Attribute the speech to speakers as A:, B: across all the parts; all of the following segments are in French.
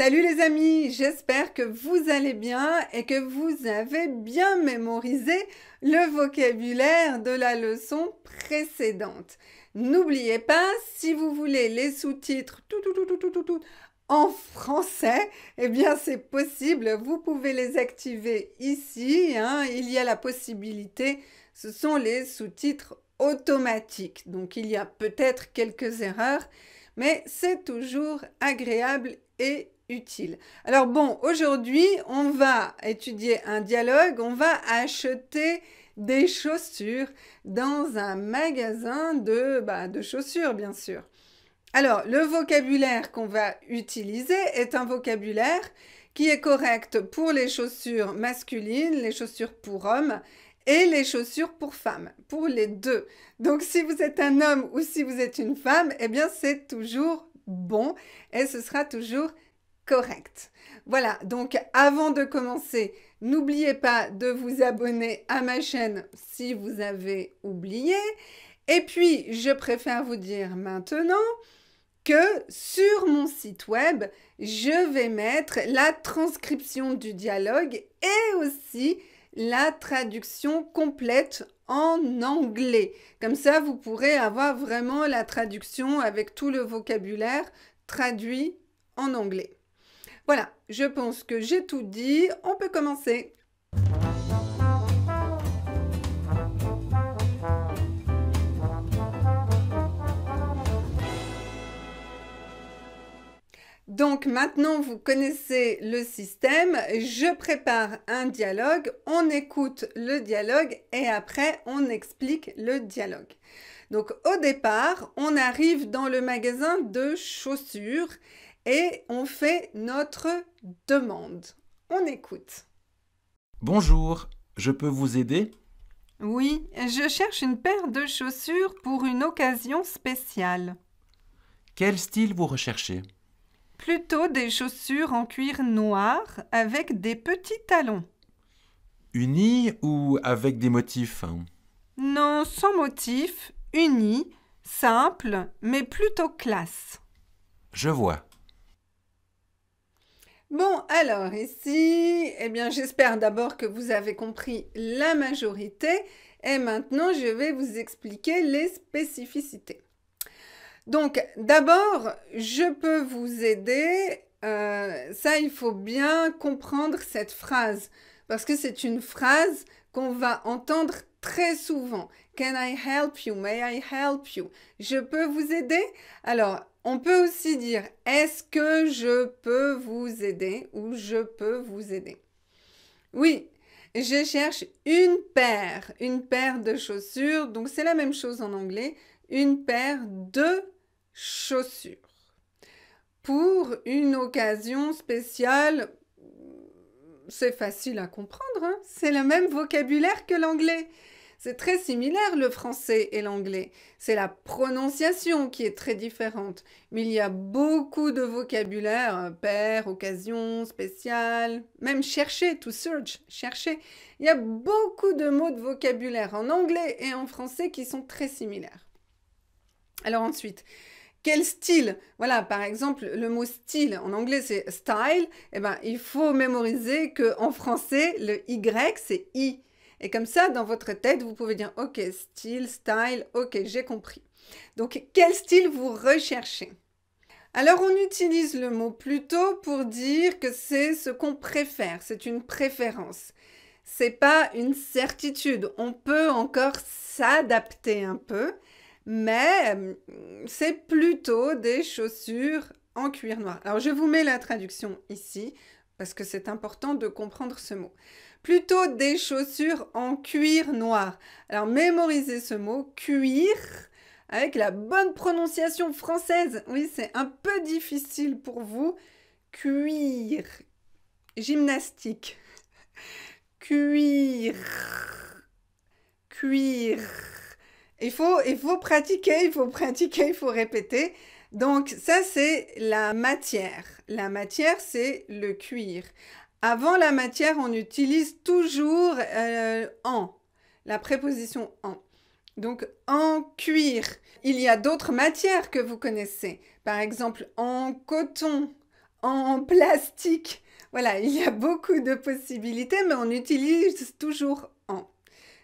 A: Salut les amis, j'espère que vous allez bien et que vous avez bien mémorisé le vocabulaire de la leçon précédente. N'oubliez pas, si vous voulez les sous-titres tout, tout, tout, tout, tout, tout, en français, eh bien c'est possible, vous pouvez les activer ici, hein. il y a la possibilité, ce sont les sous-titres automatiques, donc il y a peut-être quelques erreurs, mais c'est toujours agréable et utile. Alors bon, aujourd'hui, on va étudier un dialogue, on va acheter des chaussures dans un magasin de, bah, de chaussures, bien sûr. Alors, le vocabulaire qu'on va utiliser est un vocabulaire qui est correct pour les chaussures masculines, les chaussures pour hommes et les chaussures pour femmes, pour les deux. Donc si vous êtes un homme ou si vous êtes une femme, eh bien c'est toujours bon et ce sera toujours correct. Voilà, donc avant de commencer, n'oubliez pas de vous abonner à ma chaîne si vous avez oublié. Et puis, je préfère vous dire maintenant que sur mon site web, je vais mettre la transcription du dialogue et aussi la traduction complète en anglais. Comme ça, vous pourrez avoir vraiment la traduction avec tout le vocabulaire traduit en anglais. Voilà, je pense que j'ai tout dit. On peut commencer. Donc maintenant, vous connaissez le système. Je prépare un dialogue, on écoute le dialogue et après, on explique le dialogue. Donc au départ, on arrive dans le magasin de chaussures et on fait notre demande. On écoute.
B: Bonjour, je peux vous aider
A: Oui, je cherche une paire de chaussures pour une occasion spéciale.
B: Quel style vous recherchez
A: Plutôt des chaussures en cuir noir avec des petits talons.
B: unis ou avec des motifs
A: Non, sans motifs, unis. simples, mais plutôt classe. Je vois. Bon, alors ici, eh bien, j'espère d'abord que vous avez compris la majorité et maintenant, je vais vous expliquer les spécificités. Donc, d'abord, je peux vous aider. Euh, ça, il faut bien comprendre cette phrase parce que c'est une phrase qu'on va entendre très souvent. Can I help you? May I help you? Je peux vous aider? Alors, on peut aussi dire est-ce que je peux vous aider ou je peux vous aider. Oui, je cherche une paire, une paire de chaussures. Donc c'est la même chose en anglais, une paire de chaussures. Pour une occasion spéciale, c'est facile à comprendre, hein. c'est le même vocabulaire que l'anglais. C'est très similaire le français et l'anglais. C'est la prononciation qui est très différente. Mais il y a beaucoup de vocabulaire, euh, père, occasion, spécial, même chercher, to search, chercher. Il y a beaucoup de mots de vocabulaire en anglais et en français qui sont très similaires. Alors ensuite, quel style Voilà, par exemple, le mot style en anglais c'est style. Eh bien, il faut mémoriser que français le y c'est i. Et comme ça, dans votre tête, vous pouvez dire, OK, style, style, OK, j'ai compris. Donc, quel style vous recherchez alors on utilise le mot plutôt pour dire que c'est ce qu'on préfère, c'est une préférence. C'est pas une certitude, on peut encore s'adapter un peu, mais hum, c'est plutôt des chaussures en cuir noir. Alors je vous mets la traduction ici parce que c'est important de comprendre ce mot. Plutôt des chaussures en cuir noir. Alors mémorisez ce mot, cuir, avec la bonne prononciation française. Oui, c'est un peu difficile pour vous. Cuir. Gymnastique. Cuir. Cuir. Il faut, il faut pratiquer, il faut pratiquer, il faut répéter. Donc ça, c'est la matière. La matière, c'est le cuir. Avant la matière, on utilise toujours euh, en, la préposition en. Donc en cuir. Il y a d'autres matières que vous connaissez. Par exemple, en coton, en plastique. Voilà, il y a beaucoup de possibilités, mais on utilise toujours en.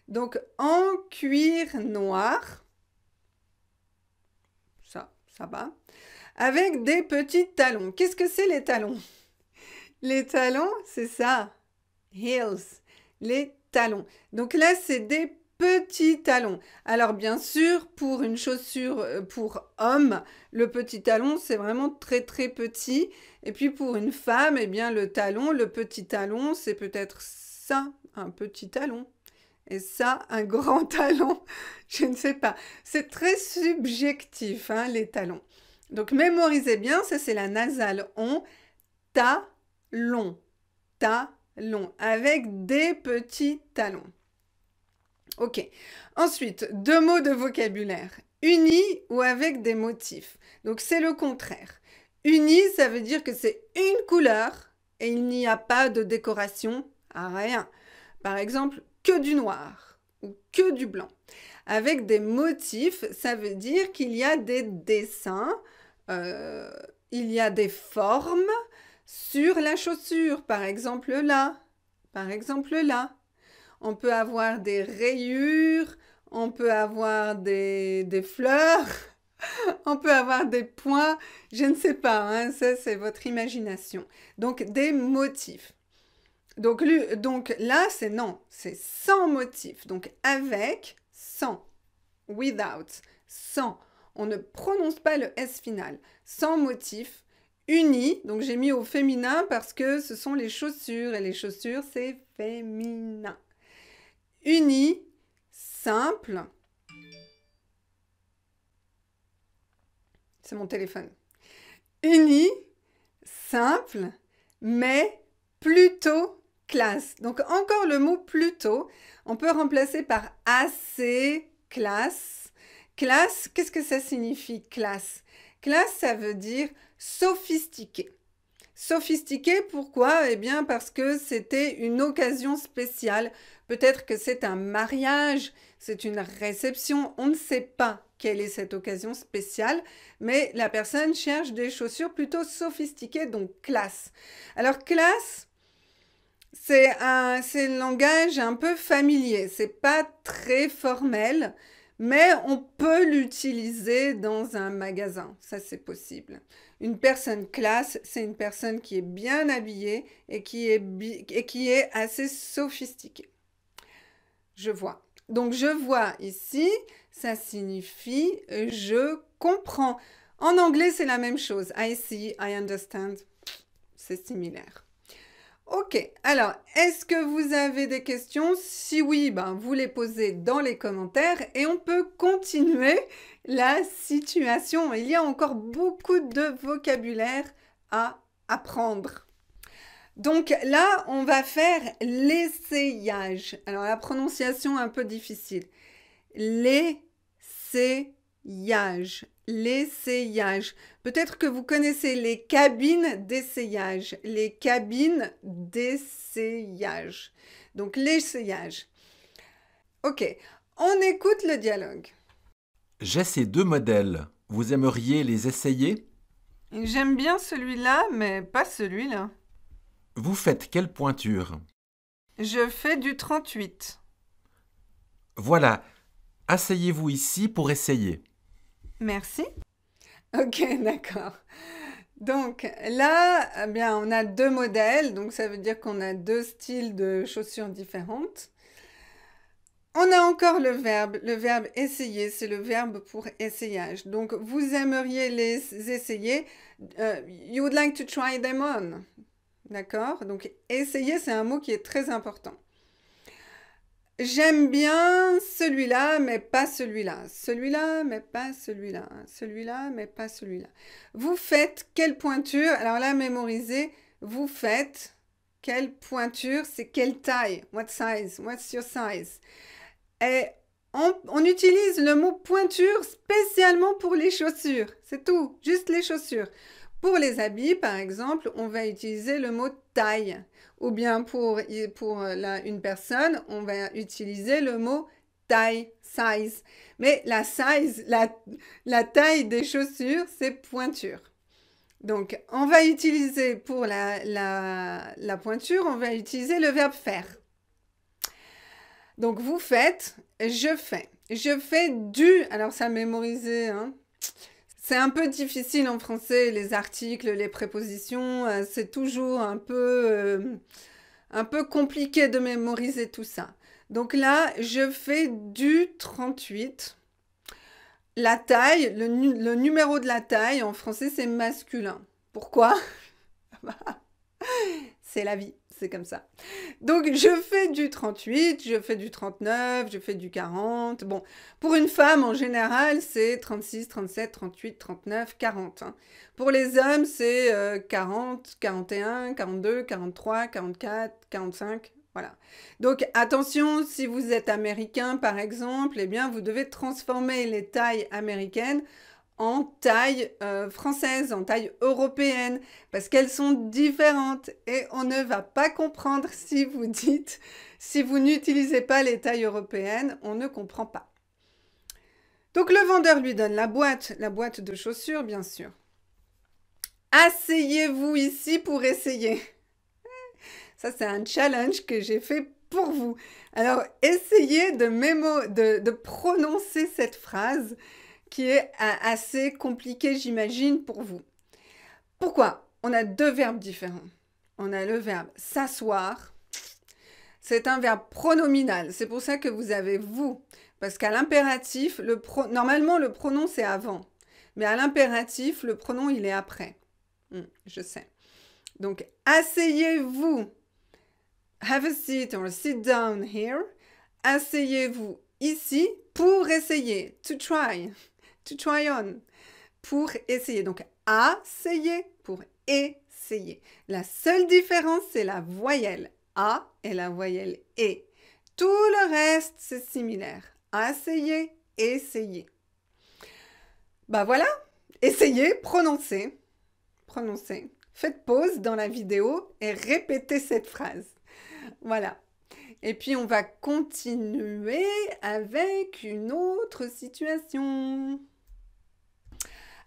A: Donc en cuir noir, ça va, avec des petits talons. Qu'est-ce que c'est les talons Les talons, c'est ça, heels, les talons. Donc là, c'est des petits talons. Alors bien sûr, pour une chaussure euh, pour homme, le petit talon, c'est vraiment très très petit. Et puis pour une femme, eh bien le talon, le petit talon, c'est peut-être ça, un petit talon. Et ça, un grand talon, je ne sais pas. C'est très subjectif, hein, les talons. Donc mémorisez bien, ça c'est la nasale on, ta, long, ta, avec des petits talons. Ok. Ensuite, deux mots de vocabulaire. Unis ou avec des motifs. Donc c'est le contraire. Unis, ça veut dire que c'est une couleur et il n'y a pas de décoration à rien. Par exemple, que du noir ou que du blanc. Avec des motifs, ça veut dire qu'il y a des dessins, euh, il y a des formes sur la chaussure, par exemple là, par exemple là. On peut avoir des rayures, on peut avoir des, des fleurs, on peut avoir des points, je ne sais pas, hein, ça c'est votre imagination. Donc des motifs. Donc, donc là, c'est non, c'est sans motif. Donc avec, sans, without, sans. On ne prononce pas le S final. Sans motif, uni. Donc j'ai mis au féminin parce que ce sont les chaussures et les chaussures, c'est féminin. Uni, simple. C'est mon téléphone. Uni, simple, mais plutôt classe. Donc encore le mot plutôt, on peut remplacer par assez classe. Classe, qu'est-ce que ça signifie classe Classe, ça veut dire sophistiqué. Sophistiqué, pourquoi Eh bien parce que c'était une occasion spéciale. Peut-être que c'est un mariage, c'est une réception, on ne sait pas quelle est cette occasion spéciale, mais la personne cherche des chaussures plutôt sophistiquées, donc classe. Alors classe, c'est un, langage un peu familier, c'est pas très formel, mais on peut l'utiliser dans un magasin, ça c'est possible. Une personne classe, c'est une personne qui est bien habillée et qui est, et qui est assez sophistiquée. Je vois. Donc je vois ici, ça signifie je comprends. En anglais, c'est la même chose. I see, I understand. C'est similaire. Ok, alors, est-ce que vous avez des questions Si oui, ben, vous les posez dans les commentaires et on peut continuer la situation. Il y a encore beaucoup de vocabulaire à apprendre. Donc là, on va faire l'essayage. Alors, la prononciation est un peu difficile. L'essayage l'essayage. Peut-être que vous connaissez les cabines d'essayage, les cabines d'essayage. Donc l'essayage. Ok, on écoute le dialogue.
B: J'ai ces deux modèles. Vous aimeriez les essayer
A: J'aime bien celui-là, mais pas celui-là.
B: Vous faites quelle pointure
A: Je fais du 38.
B: Voilà. Asseyez-vous ici pour essayer.
A: Merci. Ok, d'accord. Donc là, eh bien, on a deux modèles, donc ça veut dire qu'on a deux styles de chaussures différentes. On a encore le verbe. Le verbe essayer, c'est le verbe pour essayage. Donc, vous aimeriez les essayer. Euh, you would like to try them on. D'accord Donc, essayer, c'est un mot qui est très important. J'aime bien celui-là, mais pas celui-là. Celui-là, mais pas celui-là. Celui-là, mais pas celui-là. Vous faites quelle pointure Alors là, mémorisez. Vous faites quelle pointure C'est quelle taille What size What's your size Et on, on, utilise le mot pointure spécialement pour les chaussures. C'est tout, juste les chaussures. Pour les habits, par exemple, on va utiliser le mot taille ou bien pour, pour euh, une personne, on va utiliser le mot taille, size. Mais la size, la, taille des chaussures, c'est pointure. Donc, on va utiliser pour la, pointure, on va utiliser le verbe faire. Donc, vous faites, je fais. Je fais du, alors ça mémoriser, hein, c'est un peu difficile en français, les articles, les prépositions, euh, c'est toujours un peu, euh, un peu compliqué de mémoriser tout ça. Donc là, je fais du 38. La taille, le numéro de la taille en français, c'est masculin. Pourquoi C'est la vie c'est comme ça. Donc je fais du 38, je fais du 39, je fais du 40. Bon, pour une femme en général, c'est 36, 37, 38, 39, 40. Pour les hommes, c'est 40, 41, 42, 43, 44, 45. Voilà. Donc attention, si vous êtes américain par exemple, eh bien vous devez transformer les tailles américaines en taille euh, française, en taille européenne, parce qu'elles sont différentes et on ne va pas comprendre si vous dites, si vous n'utilisez pas les tailles européennes, on ne comprend pas. Donc le vendeur lui donne la boîte, la boîte de chaussures bien sûr. Asseyez-vous ici pour essayer. Ça c'est un challenge que j'ai fait pour vous. Alors essayez de, de prononcer cette phrase qui est euh, assez compliqué, j'imagine, pour vous. Pourquoi On a deux verbes différents. On a le verbe s'asseoir. C'est un verbe pronominal. C'est pour ça que vous avez vous. Parce qu'à l'impératif, le normalement, le pronom, c'est avant. Mais à l'impératif, le pronom, il est après. Hmm, je sais. Donc, asseyez-vous. Have a seat or sit down here. Asseyez-vous ici pour essayer. To try to try on, pour essayer. Donc, essayer pour essayer. La seule différence, c'est la voyelle A et la voyelle E. Tout le reste, c'est similaire. Essayer, essayer. Bah voilà, essayez, prononcez, prononcez. Faites pause dans la vidéo et répétez cette phrase. Voilà. Et puis on va continuer avec une autre situation.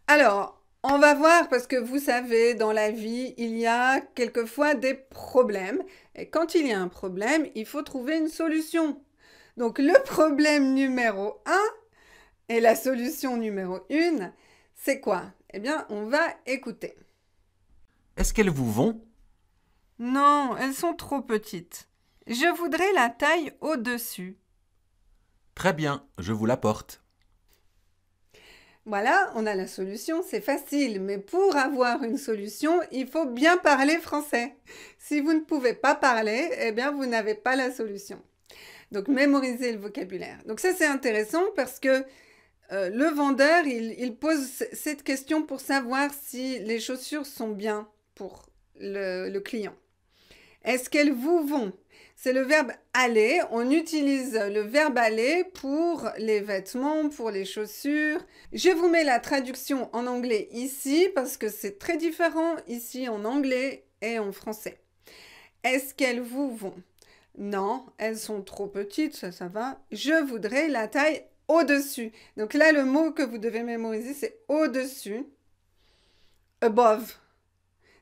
A: Alors, on va voir parce que vous savez, dans la vie, il y a quelquefois des problèmes. Et quand il y a un problème, il faut trouver une solution. Donc, le problème numéro 1 et la solution numéro 1, c'est quoi Eh bien, on va écouter.
B: Est-ce qu'elles vous vont
A: Non, elles sont trop petites. Je voudrais la taille au-dessus.
B: Très bien, je vous la porte.
A: Voilà, on a la solution, c'est facile, mais pour avoir une solution, il faut bien parler français. Si vous ne pouvez pas parler, eh bien vous n'avez pas la solution. Donc mm. mémorisez le vocabulaire. Donc ça c'est intéressant parce que euh, le vendeur, il, pose cette question pour savoir si les chaussures sont bien pour le client. Est-ce qu'elles vous vont c'est le verbe aller. On utilise le verbe aller pour les vêtements, pour les chaussures. Je vous mets la traduction en anglais ici parce que c'est très différent ici en anglais et en français. Est-ce qu'elles vous vont Non, elles sont trop petites, ça, ça va. Je voudrais la taille au-dessus. Donc là, le mot que vous devez mémoriser, c'est au-dessus. Above.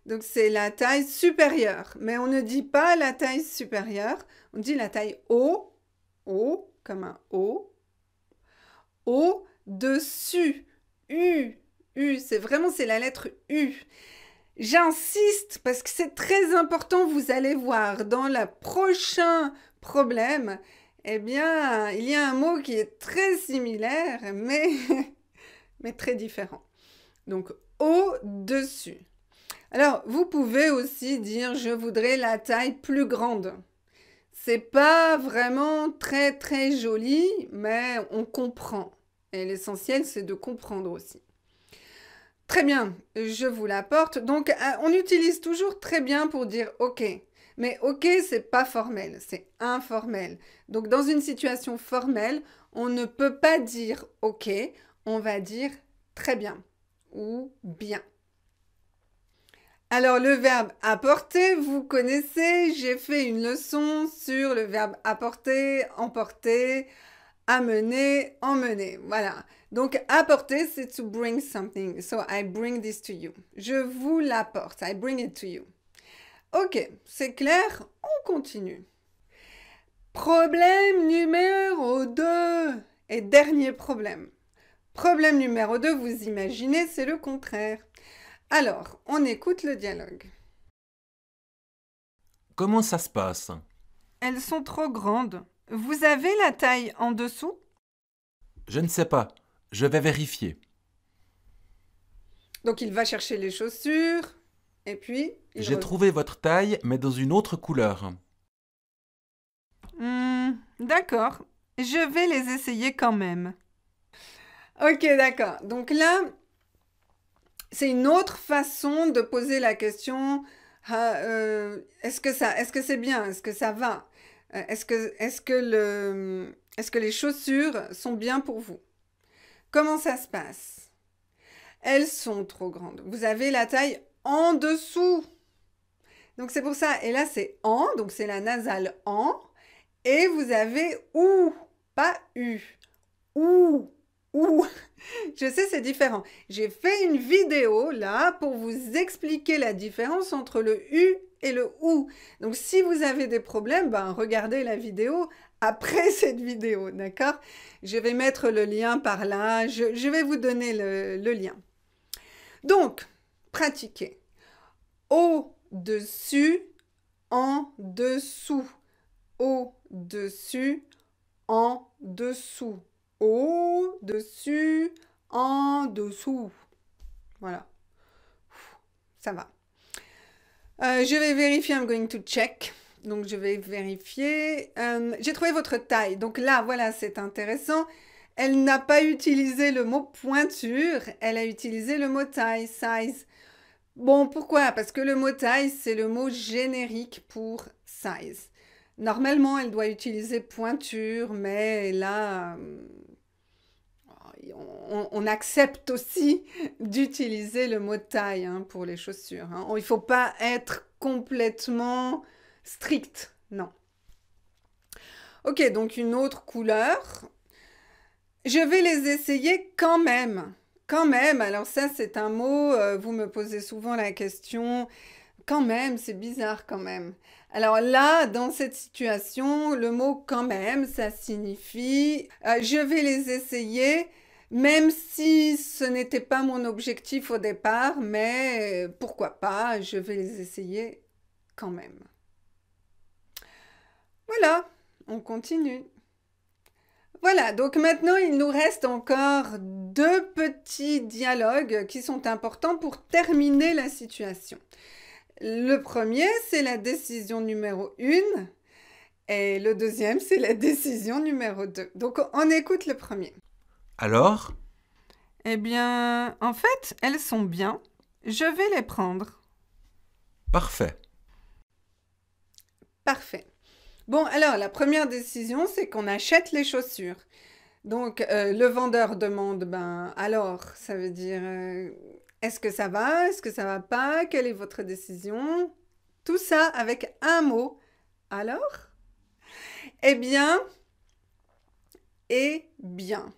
A: Donc c'est la taille supérieure. Mais on ne dit pas la taille supérieure, on dit la taille haut, haut comme un O. O dessus, U, U, c'est vraiment c'est la lettre U. J'insiste parce que c'est très important, vous allez voir dans le prochain problème, eh bien, il y a un mot qui est très similaire mais mais très différent. Donc au dessus. Alors, vous pouvez aussi dire je voudrais la taille plus grande. C'est pas vraiment très très joli, mais on comprend. Et l'essentiel, c'est de comprendre aussi. Très bien, je vous l'apporte. Donc, euh, on utilise toujours très bien pour dire OK. Mais OK, c'est pas formel, c'est informel. Donc, dans une situation formelle, on ne peut pas dire OK, on va dire très bien ou bien. Alors le verbe apporter, vous connaissez, j'ai fait une leçon sur le verbe apporter, emporter, amener, emmener. Voilà. Donc apporter, c'est to bring something. So I bring this to you. Je vous l'apporte. I bring it to you. Ok, c'est clair, on continue. Problème numéro 2 et dernier problème. Problème numéro 2, vous imaginez, c'est le contraire. Alors, on écoute le dialogue.
B: Comment ça se passe
A: Elles sont trop grandes. Vous avez la taille en dessous
B: Je ne sais pas. Je vais vérifier.
A: Donc il va chercher les chaussures. Et puis... J'ai
B: trouvé votre taille, mais dans une autre couleur.
A: Hmm, d'accord. Je vais les essayer quand même. Ok, d'accord. Donc là, c'est une autre façon de poser la question ah, euh, est-ce que ça est-ce que c'est bien est-ce que ça va euh, est-ce que est-ce que le est-ce que les chaussures sont bien pour vous comment ça se passe elles sont trop grandes vous avez la taille en dessous donc c'est pour ça et là c'est en donc c'est la nasale en et vous avez ou pas u ou ou je sais c'est différent. J'ai fait une vidéo là pour vous expliquer la différence entre le U et le OU. Donc si vous avez des problèmes, ben, regardez la vidéo après cette vidéo, d'accord Je vais mettre le lien par là, je, vais vous donner le lien. Donc, pratiquez. Au-dessus, en dessous. Au-dessus, en dessous au-dessus, en dessous. Voilà. Ça va. Euh, je vais vérifier. I'm going to check. Donc, je vais vérifier. Euh, j'ai trouvé votre taille. Donc là, voilà, c'est intéressant. Elle n'a pas utilisé le mot pointure. Elle a utilisé le mot taille, size. Bon, pourquoi Parce que le mot taille, c'est le mot générique pour size. Normalement, elle doit utiliser pointure, mais là, euh, on, accepte aussi d'utiliser le mot taille hein, pour les chaussures. Hein. Il ne faut pas être complètement strict, non. Ok, donc une autre couleur. Je vais les essayer quand même. Quand même, alors ça c'est un mot, euh, vous me posez souvent la question, quand même, c'est bizarre quand même. Alors là, dans cette situation, le mot quand même, ça signifie euh, je vais les essayer, même si ce n'était pas mon objectif au départ, mais pourquoi pas, je vais les essayer quand même. Voilà, on continue. Voilà, donc maintenant il nous reste encore deux petits dialogues qui sont importants pour terminer la situation. Le premier, c'est la décision numéro 1 et le deuxième, c'est la décision numéro 2. Donc on écoute le premier. Alors Eh bien, en fait, elles sont bien. Je vais les prendre. Parfait. Parfait. Bon, alors la première décision, c'est qu'on achète les chaussures. Donc euh, le vendeur demande, ben alors, ça veut dire, euh, est-ce que ça va Est-ce que ça va pas Quelle est votre décision Tout ça avec un mot. Alors Eh bien, eh bien.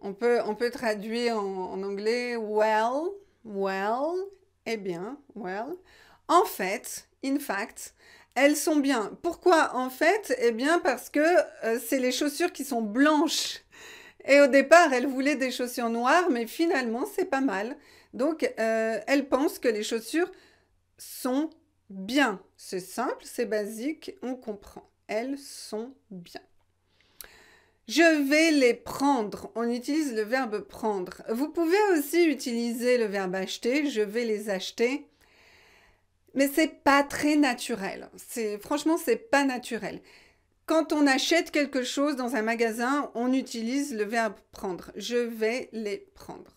A: On peut, on peut traduire en, anglais well, well, eh bien, well. En fait, in fact, elles sont bien. Pourquoi en fait Eh bien parce que euh, c'est les chaussures qui sont blanches et au départ, elle voulait des chaussures noires, mais finalement, c'est pas mal. Donc, euh, elle pense que les chaussures sont bien. C'est simple, c'est basique, on comprend. Elles sont bien. Je vais les prendre. On utilise le verbe prendre. Vous pouvez aussi utiliser le verbe acheter. Je vais les acheter. Mais c'est pas très naturel. C'est franchement c'est pas naturel. Quand on achète quelque chose dans un magasin, on utilise le verbe prendre. Je vais les prendre.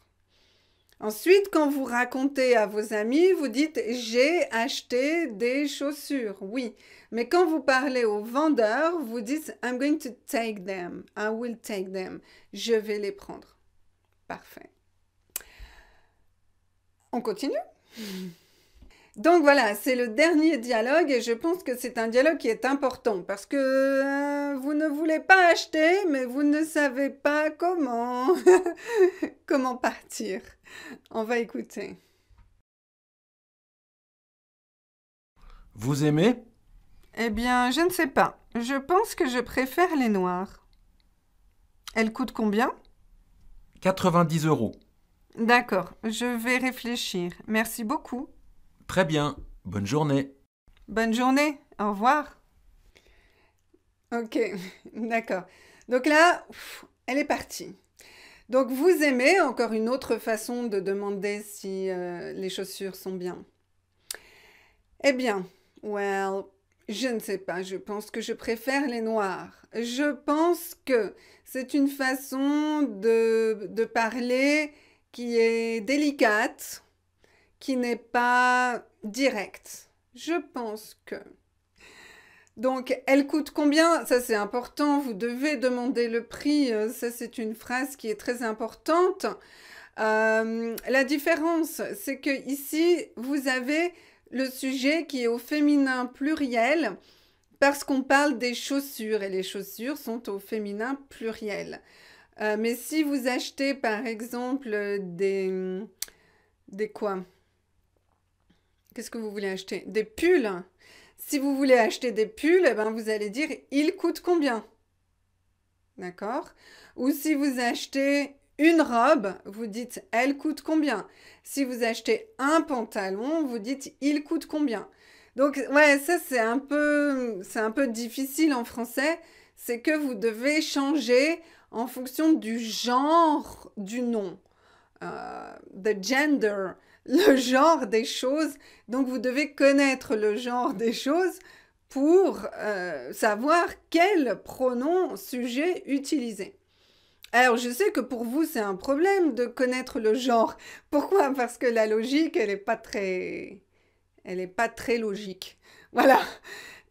A: Ensuite, quand vous racontez à vos amis, vous dites j'ai acheté des chaussures. Oui, mais quand vous parlez au vendeur, vous dites I'm going to take them. I will take them. Je vais les prendre. Parfait. On continue. Donc voilà, c'est le dernier dialogue et je pense que c'est un dialogue qui est important parce que euh, vous ne voulez pas acheter mais vous ne savez pas comment comment partir. On va écouter.
B: Vous aimez
A: Eh bien, je ne sais pas. Je pense que je préfère les noirs. Elles coûtent combien
B: 90 euros.
A: D'accord, je vais réfléchir. Merci beaucoup.
B: Très bien, bonne journée.
A: Bonne journée, au revoir. Ok, d'accord. Donc là, elle est partie. Donc vous aimez, encore une autre façon de demander si euh, les chaussures sont bien. Eh bien, well, je ne sais pas, je pense que je préfère les noirs. Je pense que c'est une façon de parler qui est délicate, qui n'est pas directe. Je pense que. Donc, elle coûte combien Ça, c'est important. Vous devez demander le prix. Euh, ça, c'est une phrase qui est très importante. Euh, la différence, c'est que ici, vous avez le sujet qui est au féminin pluriel parce qu'on parle des chaussures et les chaussures sont au féminin pluriel. Euh, mais si vous achetez, par exemple, des... des quoi Qu'est-ce que vous voulez acheter Des pulls. Si vous voulez acheter des pulls, eh ben, vous allez dire il coûte combien D'accord Ou si vous achetez une robe, vous dites elle coûte combien Si vous achetez un pantalon, vous dites il coûte combien Donc ouais, ça c'est un peu c'est un peu difficile en français, c'est que vous devez changer en fonction du genre du nom. Euh, the gender le genre des choses. Donc vous devez connaître le genre des choses pour euh, savoir quel pronom sujet utiliser. Alors je sais que pour vous c'est un problème de connaître le genre. Pourquoi Parce que la logique elle n'est pas très, elle n'est pas très logique. Voilà.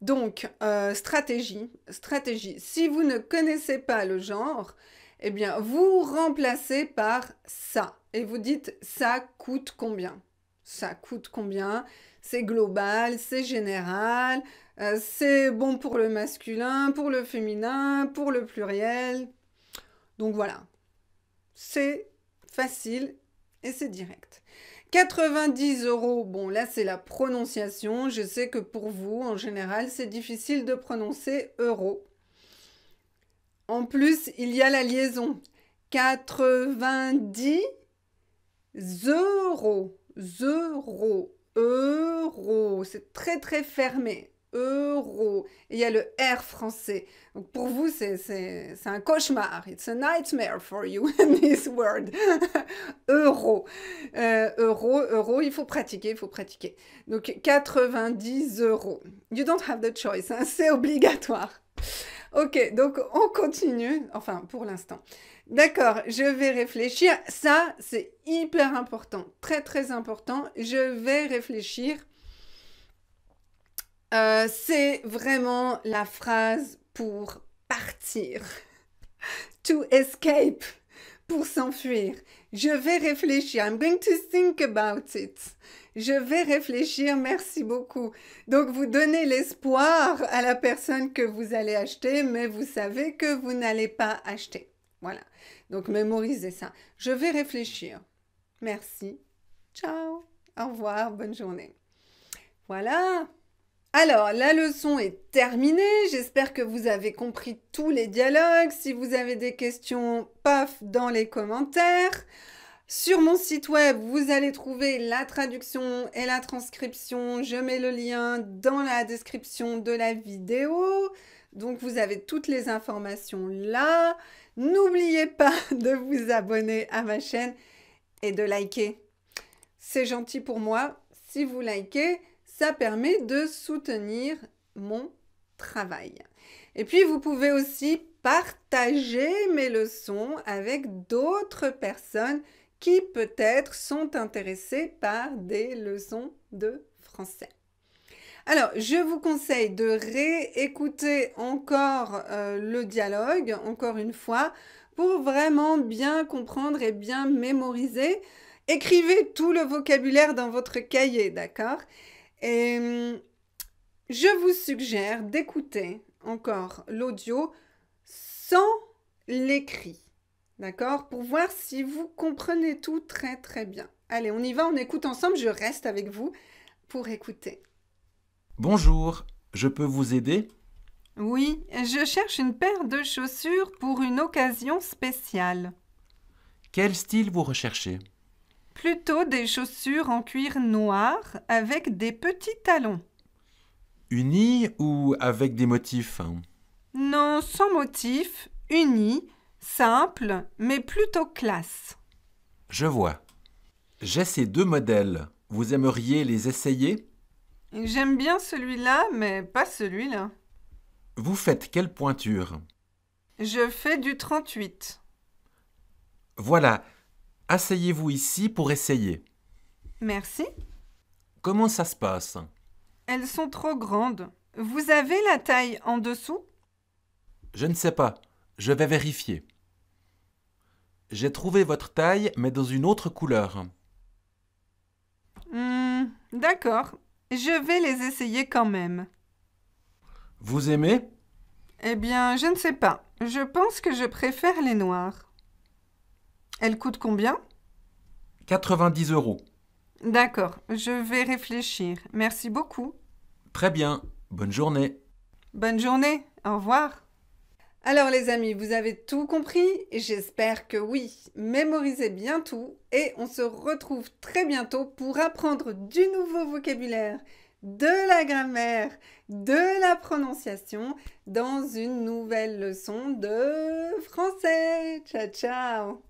A: Donc euh, stratégie, stratégie. Si vous ne connaissez pas le genre, eh bien vous remplacez par ça et vous dites ça coûte combien Ça coûte combien C'est global, c'est général, euh, c'est bon pour le masculin, pour le féminin, pour le pluriel. Donc voilà, c'est facile et c'est direct. 90 euros, bon là c'est la prononciation, je sais que pour vous en général c'est difficile de prononcer euro. En plus il y a la liaison. 90 Zéro, zéro, euro. C'est très très fermé. Euro. il y a le R français. pour vous, c'est un cauchemar. It's a nightmare for you, this word. euro. Euh, euro, euro, il faut pratiquer, il faut pratiquer. Donc 90 euros. You don't have the choice, hein. c'est obligatoire. Ok, donc on continue, enfin pour l'instant. D'accord, je vais réfléchir. Ça, c'est hyper important, très très important. Je vais réfléchir. Euh, c'est vraiment la phrase pour partir. to escape, pour s'enfuir. Je vais réfléchir. I'm going to think about it. Je vais réfléchir. Merci beaucoup. Donc, vous donnez l'espoir à la personne que vous allez acheter, mais vous savez que vous n'allez pas acheter. Voilà. Donc, mémorisez ça. Je vais réfléchir. Merci. Ciao. Au revoir. Bonne journée. Voilà. Alors, la leçon est terminée. J'espère que vous avez compris tous les dialogues. Si vous avez des questions, paf, dans les commentaires. Sur mon site web, vous allez trouver la traduction et la transcription. Je mets le lien dans la description de la vidéo. Donc, vous avez toutes les informations là. N'oubliez pas de vous abonner à ma chaîne et de liker. C'est gentil pour moi. Si vous likez, ça permet de soutenir mon travail. Et puis, vous pouvez aussi partager mes leçons avec d'autres personnes qui peut-être sont intéressées par des leçons de français. Alors, je vous conseille de réécouter encore euh, le dialogue, encore une fois, pour vraiment bien comprendre et bien mémoriser. Écrivez tout le vocabulaire dans votre cahier, d'accord Et hum, je vous suggère d'écouter encore l'audio sans l'écrit, d'accord Pour voir si vous comprenez tout très très bien. Allez, on y va, on écoute ensemble, je reste avec vous pour écouter.
B: Bonjour, je peux vous aider
A: Oui, je cherche une paire de chaussures pour une occasion spéciale.
B: Quel style vous recherchez
A: Plutôt des chaussures en cuir noir avec des petits talons.
B: unis ou avec des motifs
A: Non, sans motifs, Unis, simples, mais plutôt classe.
B: Je vois. J'ai ces deux modèles. Vous aimeriez les essayer
A: J'aime bien celui-là, mais pas celui-là.
B: Vous faites quelle pointure
A: Je fais du 38.
B: Voilà. Asseyez-vous ici pour essayer. Merci. Comment ça se passe
A: Elles sont trop grandes. Vous avez la taille en dessous
B: Je ne sais pas. Je vais vérifier. J'ai trouvé votre taille, mais dans une autre couleur.
A: Hmm, d'accord. Je vais les essayer quand même.
B: Vous aimez
A: Eh bien, je ne sais pas. Je pense que je préfère les noirs. Elles coûtent combien
B: 90 euros.
A: D'accord, je vais réfléchir. Merci beaucoup.
B: Très bien. Bonne journée.
A: Bonne journée. Au revoir. Alors les amis, vous avez tout compris J'espère que oui. Mémorisez bien tout et on se retrouve très bientôt pour apprendre du nouveau vocabulaire, de la grammaire, de la prononciation dans une nouvelle leçon de français. Ciao ciao